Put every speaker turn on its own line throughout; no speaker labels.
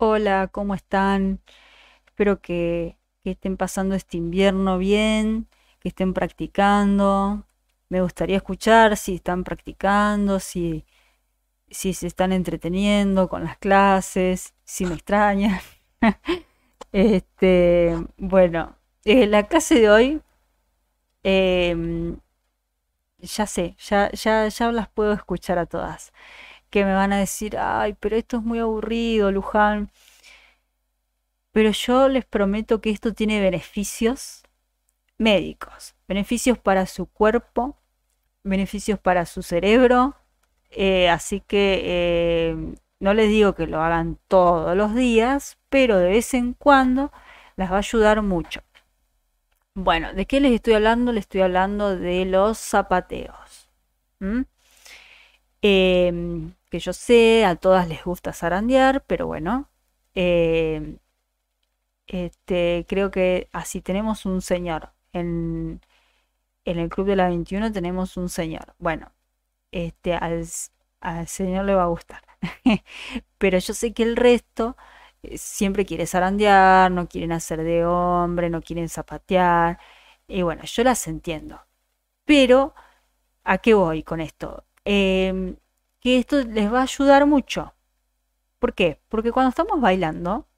Hola, ¿cómo están? Espero que, estén pasando este invierno bien, que estén practicando. Me gustaría escuchar si están practicando, si, si se están entreteniendo con las clases, si me extrañan. este, bueno, eh, la clase de hoy, em, ya sé, ya las puedo escuchar a todas que me van a decir, ay, pero esto es muy aburrido, Luján. Pero yo les prometo que esto tiene beneficios médicos, beneficios para su cuerpo, beneficios para su cerebro. Eh, así que eh, no les digo que lo hagan todos los días, pero de vez en cuando las va a ayudar mucho. Bueno, ¿de qué les estoy hablando? Les estoy hablando de los zapateos que yo sé, a todas les gusta zarandear, pero bueno, eh, este, creo que así ah, tenemos un señor. En, en, el Club de la 21 tenemos un señor. Bueno, este, al, al señor le va a gustar. pero yo sé que el resto eh, siempre quiere zarandear, no quieren hacer de hombre, no quieren zapatear. Y bueno, yo las entiendo. Pero, ¿a qué voy con esto? Eh, esto les va a ayudar mucho. ¿Por qué? Porque cuando estamos bailando,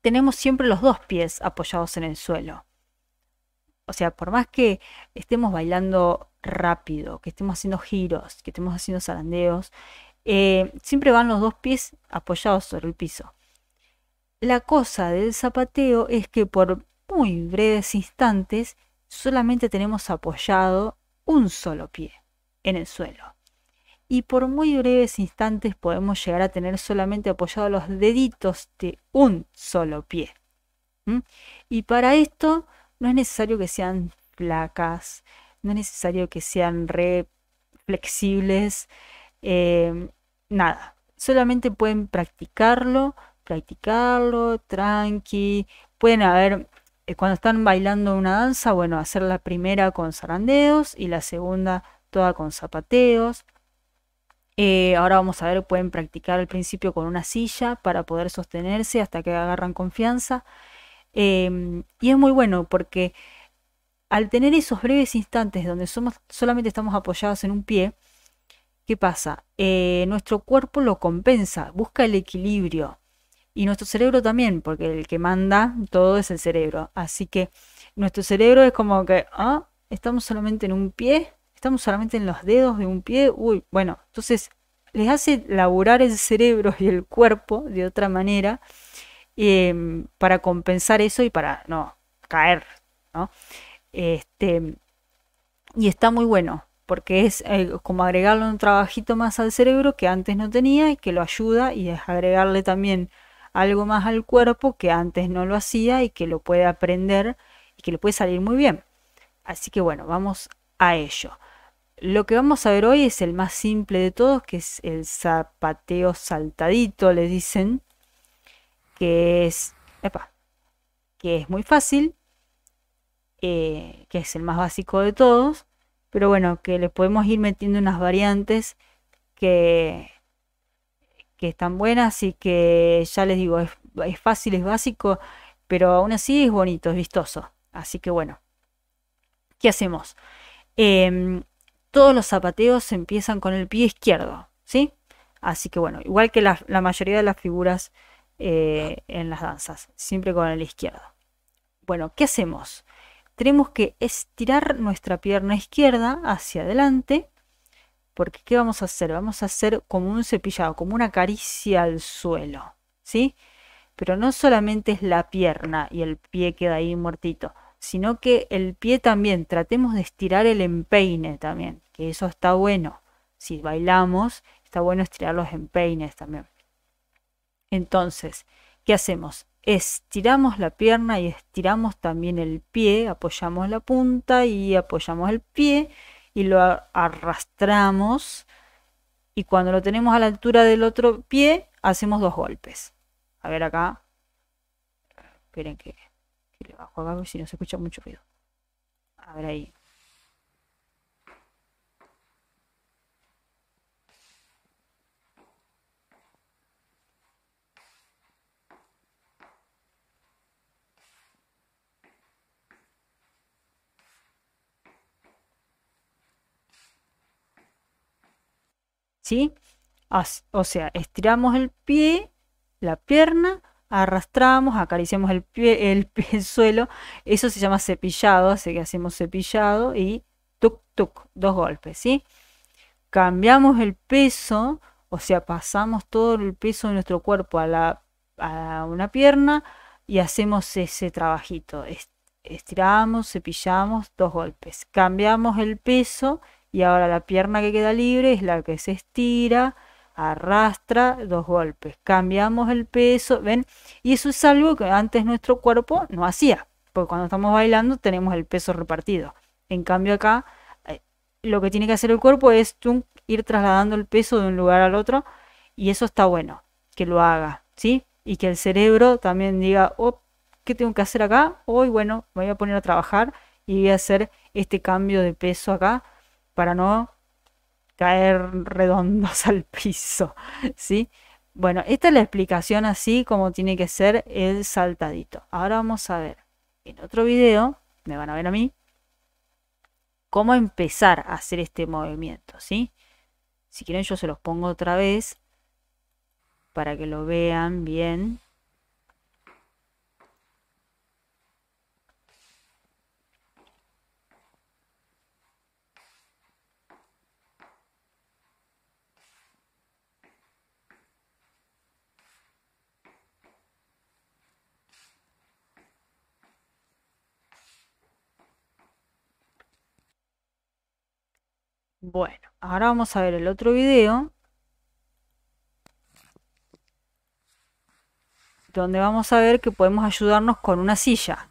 tenemos siempre los dos pies apoyados en el suelo. O sea, por más que estemos bailando rápido, que estemos haciendo giros, que estemos haciendo zarandeos, eh, siempre van los dos pies apoyados sobre el piso. La cosa del zapateo es que por muy breves instantes solamente tenemos apoyado un solo pie en el suelo y por muy breves instantes podemos llegar a tener solamente apoyados los deditos de un solo pie. Y para esto no es necesario que sean placas, no es necesario que sean re flexibles, eh, nada. Solamente pueden practicarlo, practicarlo, tranqui. Pueden haber, eh, cuando están bailando una danza, bueno, hacer la primera con zarandeos y la segunda toda con zapateos eh, ahora vamos a ver, pueden practicar al principio con una silla para poder sostenerse hasta que agarran confianza. Em, y es muy bueno porque al tener esos breves instantes donde somos, solamente estamos apoyados en un pie, ¿qué pasa? Eh, nuestro cuerpo lo compensa, busca el equilibrio. Y nuestro cerebro también, porque el que manda todo es el cerebro. Así que nuestro cerebro es como que, ah, estamos solamente en un pie, solamente en los dedos de un pie, uy, bueno, entonces les hace laburar el cerebro y el cuerpo de otra manera em, para compensar eso y para no caer, ¿no? Este, y está muy bueno, porque es eh, como agregarle un trabajito más al cerebro que antes no tenía y que lo ayuda y es agregarle también algo más al cuerpo que antes no lo hacía y que lo puede aprender y que le puede salir muy bien. Así que bueno, vamos a ello. Lo que vamos a ver hoy es el más simple de todos, que es el zapateo saltadito, le dicen, que es, que es muy fácil, eh, que es el más básico de todos, pero bueno, que le podemos ir metiendo unas variantes que, que están buenas y que ya les digo, es, fácil, es básico, pero aún así es bonito, es vistoso. Así que bueno, ¿qué hacemos? Em, todos los zapateos empiezan con el pie izquierdo, ¿sí? Así que bueno, igual que la, mayoría de las figuras eh, en las danzas, siempre con el izquierdo. Bueno, ¿qué hacemos? Tenemos que estirar nuestra pierna izquierda hacia adelante, porque ¿qué vamos a hacer? Vamos a hacer como un cepillado, como una caricia al suelo, ¿sí? Pero no solamente es la pierna y el pie queda ahí muertito, sino que el pie también, tratemos de estirar el empeine también, que eso está bueno. Si bailamos, está bueno estirar los empeines también. Entonces, ¿qué hacemos? Estiramos la pierna y estiramos también el pie, apoyamos la punta y apoyamos el pie y lo arrastramos y cuando lo tenemos a la altura del otro pie, hacemos dos golpes. A ver acá. Esperen que abajo, a si no se escucha mucho ruido. A ver ahí. ¿Sí? O sea, estiramos el pie, la pierna arrastramos, acariciamos el, pie, el, suelo, eso se llama cepillado, así que hacemos cepillado y tuk tuk, dos golpes, ¿sí? Cambiamos el peso, o sea, pasamos todo el peso de nuestro cuerpo a, a una pierna y hacemos ese trabajito. Estiramos, cepillamos, dos golpes. Cambiamos el peso y ahora la pierna que queda libre es la que se estira arrastra dos golpes, cambiamos el peso, ¿ven? Y eso es algo que antes nuestro cuerpo no hacía, porque cuando estamos bailando tenemos el peso repartido. En cambio acá, eh, lo que tiene que hacer el cuerpo es ir trasladando el peso de un lugar al otro y eso está bueno, que lo haga, ¿sí? Y que el cerebro también diga, oh, ¿qué tengo que hacer acá? Hoy, bueno, me voy a poner a trabajar y voy a hacer este cambio de peso acá para no caer redondos al piso, ¿sí? Bueno, esta es la explicación así como tiene que ser el saltadito. Ahora vamos a ver en otro video, me van a ver a mí, cómo empezar a hacer este movimiento, ¿sí? Si quieren yo se los pongo otra vez para que lo vean bien. Bueno, ahora vamos a ver el otro video. Donde vamos a ver que podemos ayudarnos con una silla.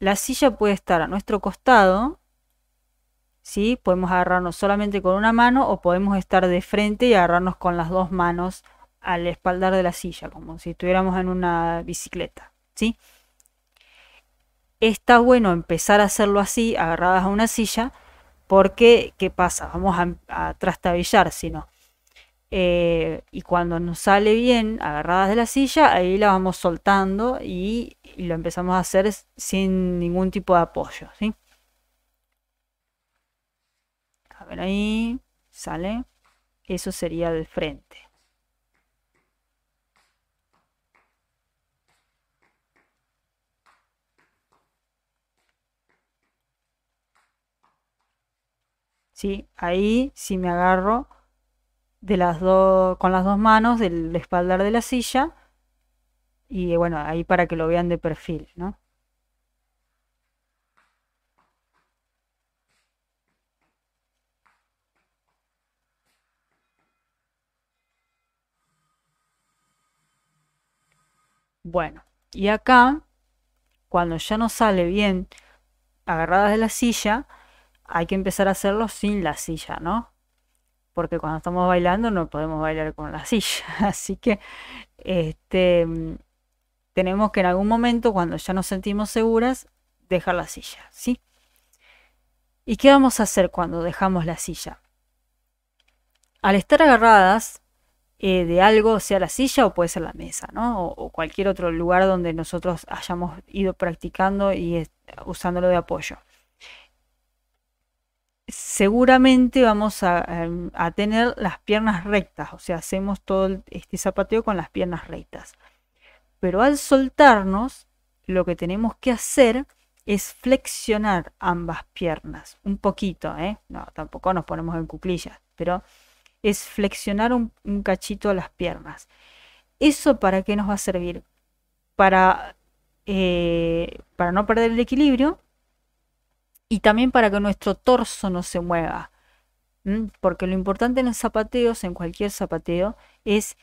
La silla puede estar a nuestro costado. ¿sí? Podemos agarrarnos solamente con una mano o podemos estar de frente y agarrarnos con las dos manos al espaldar de la silla, como si estuviéramos en una bicicleta. Está bueno empezar a hacerlo así, agarradas a una silla, porque, ¿qué pasa? Vamos a, trastabillar, si no. Eh, y cuando nos sale bien, agarradas de la silla, ahí la vamos soltando y, lo empezamos a hacer sin ningún tipo de apoyo. ¿sí? A ver ahí, sale. Eso sería del frente. Ahí si me agarro de las con las dos manos del espaldar de la silla y bueno, ahí para que lo vean de perfil, ¿no? Bueno, y acá, cuando ya no sale bien agarradas de la silla, hay que empezar a hacerlo sin la silla, ¿no? Porque cuando estamos bailando no podemos bailar con la silla. Así que este, tenemos que en algún momento, cuando ya nos sentimos seguras, dejar la silla, ¿sí? ¿Y qué vamos a hacer cuando dejamos la silla? Al estar agarradas eh, de algo, sea la silla o puede ser la mesa, ¿no? o cualquier otro lugar donde nosotros hayamos ido practicando y usándolo de apoyo seguramente vamos a, tener las piernas rectas, o sea, hacemos todo este zapateo con las piernas rectas. Pero al soltarnos, lo que tenemos que hacer es flexionar ambas piernas, un poquito, ¿eh? No, tampoco nos ponemos en cuclillas, pero es flexionar un, cachito las piernas. ¿Eso para qué nos va a servir? Para, eh, para no perder el equilibrio y también para que nuestro torso no se mueva. Porque lo importante en los zapateos, en cualquier zapateo, es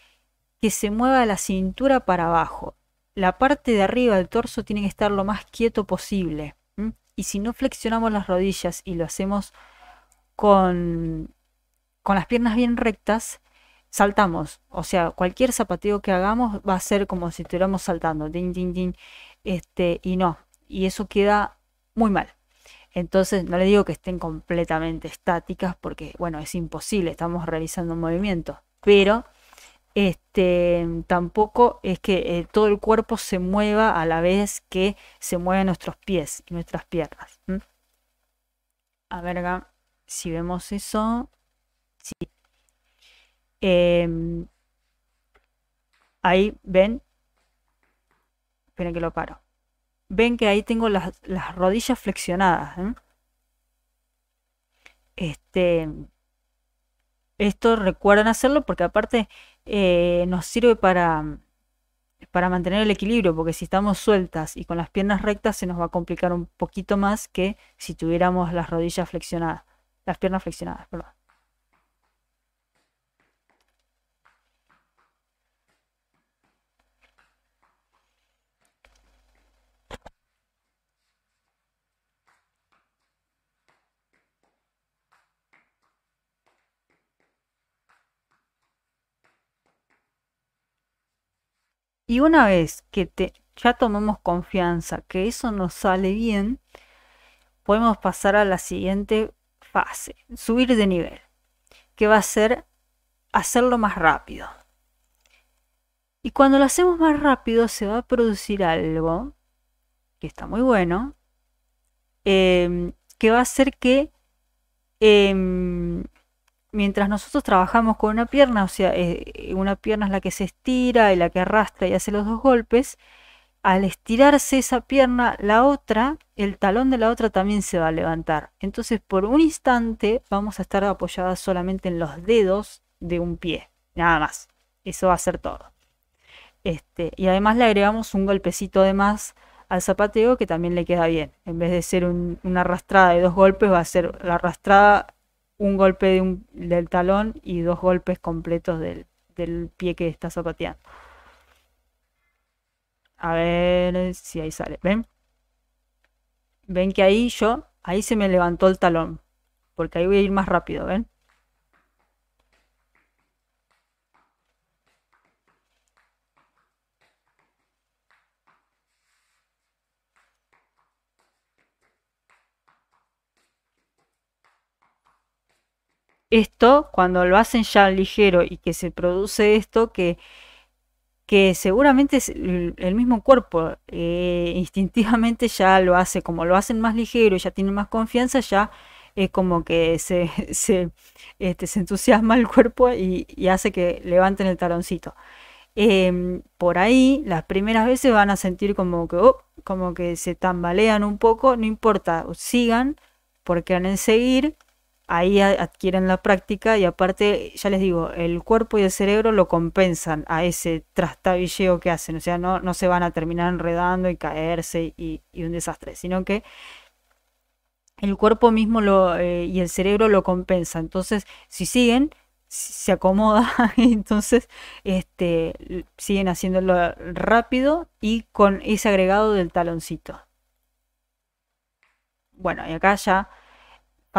que se mueva la cintura para abajo. La parte de arriba del torso tiene que estar lo más quieto posible. Y si no flexionamos las rodillas y lo hacemos con, con las piernas bien rectas, saltamos. O sea, cualquier zapateo que hagamos va a ser como si estuviéramos saltando. Din, din, din. Este, y no. Y eso queda muy mal. Entonces, no le digo que estén completamente estáticas porque, bueno, es imposible, estamos realizando un movimiento, pero este, tampoco es que eh, todo el cuerpo se mueva a la vez que se mueven nuestros pies y nuestras piernas. A ver si vemos eso. Sí. Em, ahí ven. Esperen que lo paro ven que ahí tengo las, rodillas flexionadas. ¿eh? Este, esto recuerdan hacerlo porque aparte eh, nos sirve para, para mantener el equilibrio, porque si estamos sueltas y con las piernas rectas se nos va a complicar un poquito más que si tuviéramos las rodillas flexionadas, las piernas flexionadas, perdón. Y una vez que te, ya tomemos confianza que eso nos sale bien, podemos pasar a la siguiente fase, subir de nivel, que va a ser hacerlo más rápido. Y cuando lo hacemos más rápido se va a producir algo que está muy bueno, em, que va a hacer que em, mientras nosotros trabajamos con una pierna, o sea, eh, una pierna es la que se estira y la que arrastra y hace los dos golpes, al estirarse esa pierna, la otra, el talón de la otra también se va a levantar. Entonces, por un instante vamos a estar apoyadas solamente en los dedos de un pie, nada más. Eso va a ser todo. Este, y además le agregamos un golpecito de más al zapateo que también le queda bien. En vez de ser una arrastrada de dos golpes, va a ser la arrastrada un golpe de del talón y dos golpes completos del, pie que está zapateando. A ver si ahí sale. ¿Ven? Ven que ahí yo, ahí se me levantó el talón. Porque ahí voy a ir más rápido, ¿ven? esto, cuando lo hacen ya ligero y que se produce esto, que, que seguramente es el, mismo cuerpo eh, instintivamente ya lo hace, como lo hacen más ligero y ya tienen más confianza, ya es como que se, este, se, entusiasma el cuerpo y, hace que levanten el taloncito. Em, por ahí, las primeras veces van a sentir como que, oh, como que se tambalean un poco, no importa, sigan, porque van a seguir ahí adquieren la práctica y aparte, ya les digo, el cuerpo y el cerebro lo compensan a ese trastabilleo que hacen, o sea, no, no se van a terminar enredando y caerse y, un desastre, sino que el cuerpo mismo eh, y el cerebro lo compensa, entonces si siguen se acomoda y entonces este, siguen haciéndolo rápido y con ese agregado del taloncito. Bueno, y acá ya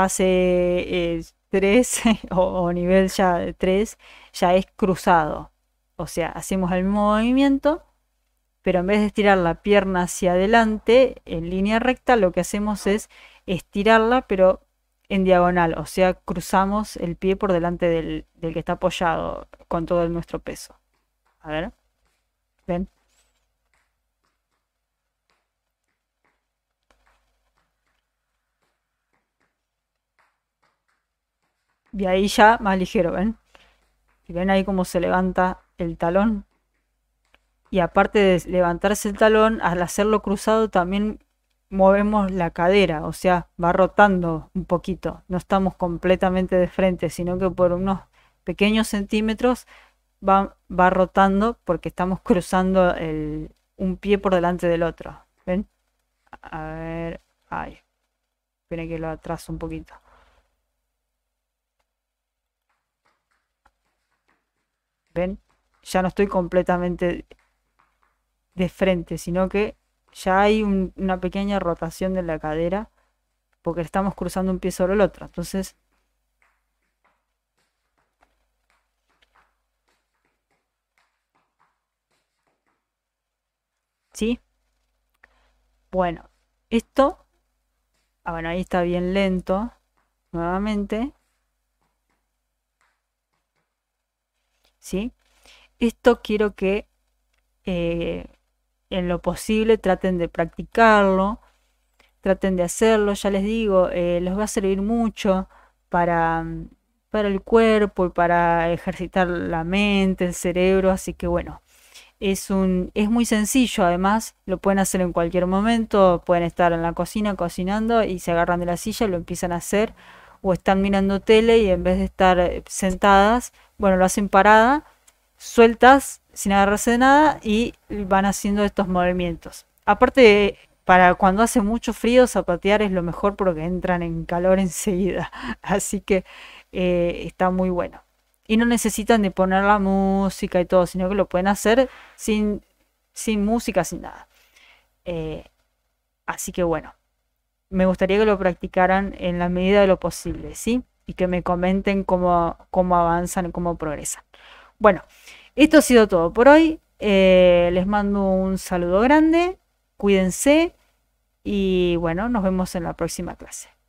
hace 3 eh, o, nivel ya 3 ya es cruzado. O sea, hacemos el mismo movimiento, pero en vez de estirar la pierna hacia adelante en línea recta, lo que hacemos es estirarla, pero en diagonal. O sea, cruzamos el pie por delante del, que está apoyado con todo nuestro peso. A ver. ¿Ven? Y ahí ya más ligero, ¿ven? Y ven ahí cómo se levanta el talón. Y aparte de levantarse el talón, al hacerlo cruzado también movemos la cadera, o sea, va rotando un poquito. No estamos completamente de frente, sino que por unos pequeños centímetros va, va rotando porque estamos cruzando el, un pie por delante del otro. ¿Ven? A ver, ahí. Esperen que lo atraso un poquito. ¿Ven? Ya no estoy completamente de frente, sino que ya hay una pequeña rotación de la cadera porque estamos cruzando un pie sobre el otro. Entonces, ¿sí? Bueno, esto, ah, bueno, ahí está bien lento nuevamente. ¿sí? Esto quiero que eh, en lo posible traten de practicarlo, traten de hacerlo, ya les digo, eh, les va a servir mucho para, para el cuerpo y para ejercitar la mente, el cerebro, así que bueno. Es, un, es muy sencillo, además, lo pueden hacer en cualquier momento, pueden estar en la cocina cocinando y se agarran de la silla y lo empiezan a hacer, o están mirando tele y en vez de estar eh, sentadas, bueno, lo hacen parada, sueltas sin agarrarse de nada y van haciendo estos movimientos. Aparte, para cuando hace mucho frío, zapatear es lo mejor porque entran en calor enseguida. Así que eh, está muy bueno. Y no necesitan de poner la música y todo, sino que lo pueden hacer sin, sin música, sin nada. Eh, así que bueno, me gustaría que lo practicaran en la medida de lo posible, ¿sí? y que me comenten cómo, cómo avanzan, cómo progresan. Bueno, esto ha sido todo por hoy. Eh, les mando un saludo grande, cuídense y bueno, nos vemos en la próxima clase.